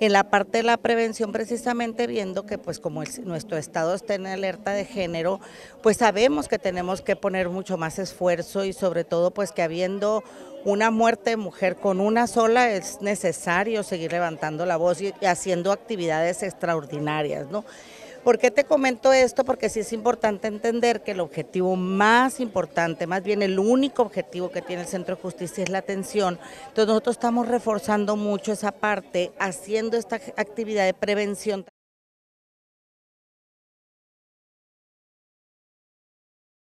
en la parte de la prevención precisamente viendo que pues como nuestro estado está en alerta de género, pues sabemos que tenemos que poner mucho más esfuerzo y sobre todo pues que habiendo una muerte de mujer con una sola es necesario seguir levantando la voz y, y haciendo actividades extraordinarias, ¿no? ¿Por qué te comento esto? Porque sí es importante entender que el objetivo más importante, más bien el único objetivo que tiene el Centro de Justicia es la atención. Entonces nosotros estamos reforzando mucho esa parte, haciendo esta actividad de prevención.